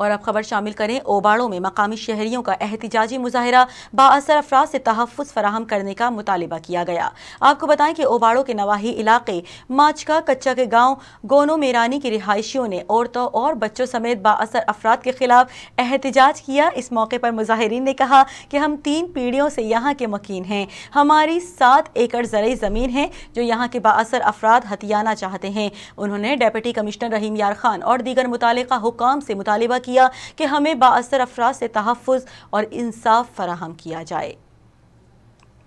और अब खबर शामिल करें ओबाड़ों में मकामी शहरियों का एहतजाजी मुजाहरा बासर अफराज से तहफ़ फराहम करने का मुतालबा किया गया आपको बताएं कि ओबाड़ों के नवाही इलाके माचका कच्चा के गाँव गोनो मेरानी की रिहायशियों ने औरतों और बच्चों समेत बासर अफराद के खिलाफ एहतजाज किया इस मौके पर मुजाहरीन ने कहा कि हम तीन पीढ़ियों से यहाँ के मकिन हैं हमारी सात एकड़ जरिए ज़मीन है जो यहाँ के बासर अफराद हथियाना चाहते हैं उन्होंने डेप्टी कमिश्नर रहीम यार खान और दीगर मुतल हुकाम से मुतालबा किया कि हमें बासर अफराज से तहफ़ और इंसाफ फराहम किया जाए